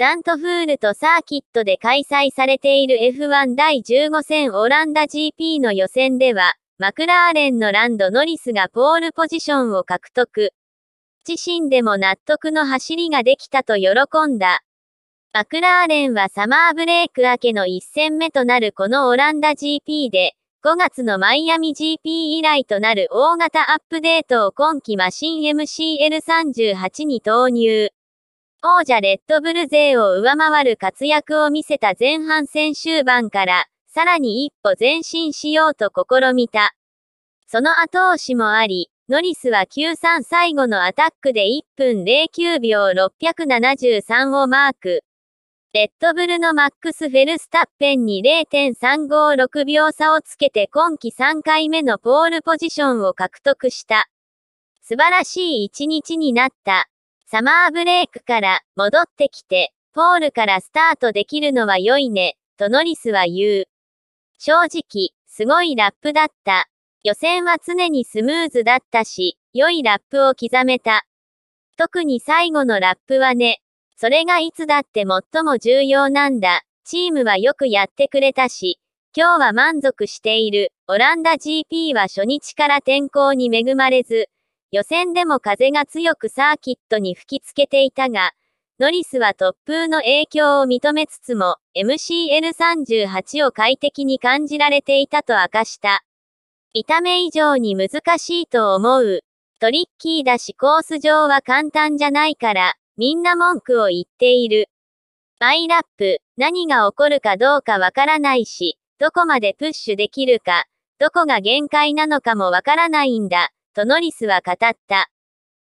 ダントフールとサーキットで開催されている F1 第15戦オランダ GP の予選では、マクラーレンのランド・ノリスがポールポジションを獲得。自身でも納得の走りができたと喜んだ。マクラーレンはサマーブレイク明けの1戦目となるこのオランダ GP で、5月のマイアミ GP 以来となる大型アップデートを今季マシン MCL38 に投入。王者レッドブル勢を上回る活躍を見せた前半戦終盤から、さらに一歩前進しようと試みた。その後押しもあり、ノリスは93最後のアタックで1分09秒673をマーク。レッドブルのマックス・フェルスタッペンに0.356秒差をつけて今季3回目のポールポジションを獲得した。素晴らしい一日になった。サマーブレイクから戻ってきて、ポールからスタートできるのは良いね、とノリスは言う。正直、すごいラップだった。予選は常にスムーズだったし、良いラップを刻めた。特に最後のラップはね、それがいつだって最も重要なんだ。チームはよくやってくれたし、今日は満足している。オランダ GP は初日から天候に恵まれず、予選でも風が強くサーキットに吹きつけていたが、ノリスは突風の影響を認めつつも、MCL38 を快適に感じられていたと明かした。痛め以上に難しいと思う。トリッキーだしコース上は簡単じゃないから、みんな文句を言っている。マイラップ、何が起こるかどうかわからないし、どこまでプッシュできるか、どこが限界なのかもわからないんだ。とノリスは語った。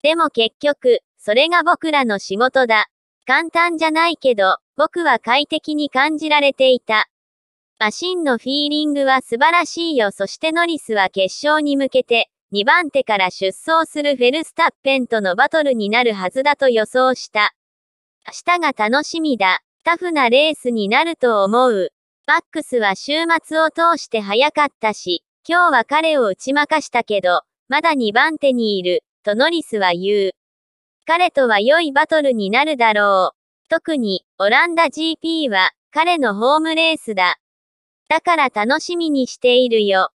でも結局、それが僕らの仕事だ。簡単じゃないけど、僕は快適に感じられていた。マシンのフィーリングは素晴らしいよ。そしてノリスは決勝に向けて、2番手から出走するフェルスタッペンとのバトルになるはずだと予想した。明日が楽しみだ。タフなレースになると思う。バックスは週末を通して早かったし、今日は彼を打ち負かしたけど、まだ2番手にいる、とノリスは言う。彼とは良いバトルになるだろう。特に、オランダ GP は、彼のホームレースだ。だから楽しみにしているよ。